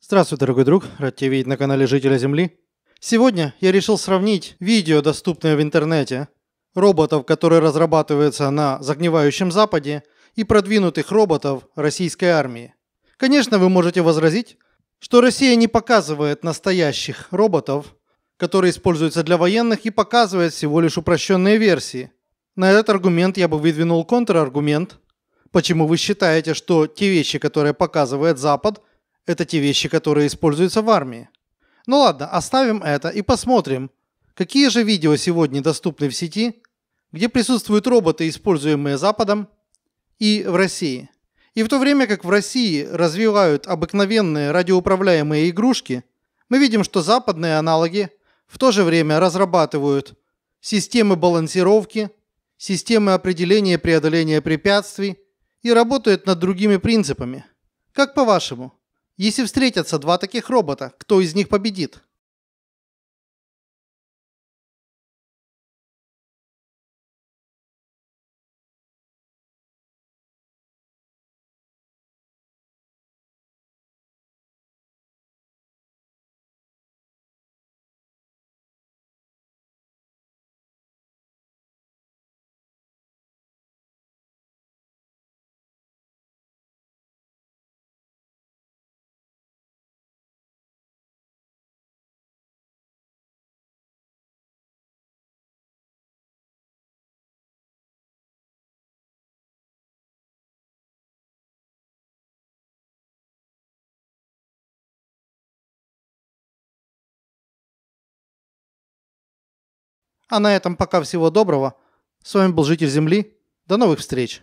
Здравствуй, дорогой друг. Рад тебя видеть на канале Жителя Земли. Сегодня я решил сравнить видео, доступное в интернете, роботов, которые разрабатываются на загнивающем Западе, и продвинутых роботов российской армии. Конечно, вы можете возразить, что Россия не показывает настоящих роботов, которые используются для военных, и показывает всего лишь упрощенные версии. На этот аргумент я бы выдвинул контраргумент, почему вы считаете, что те вещи, которые показывает Запад – это те вещи, которые используются в армии. Ну ладно, оставим это и посмотрим, какие же видео сегодня доступны в сети, где присутствуют роботы, используемые Западом, и в России. И в то время как в России развивают обыкновенные радиоуправляемые игрушки, мы видим, что западные аналоги в то же время разрабатывают системы балансировки, системы определения преодоления препятствий и работают над другими принципами. Как по-вашему, если встретятся два таких робота, кто из них победит? А на этом пока всего доброго. С вами был Житель Земли. До новых встреч.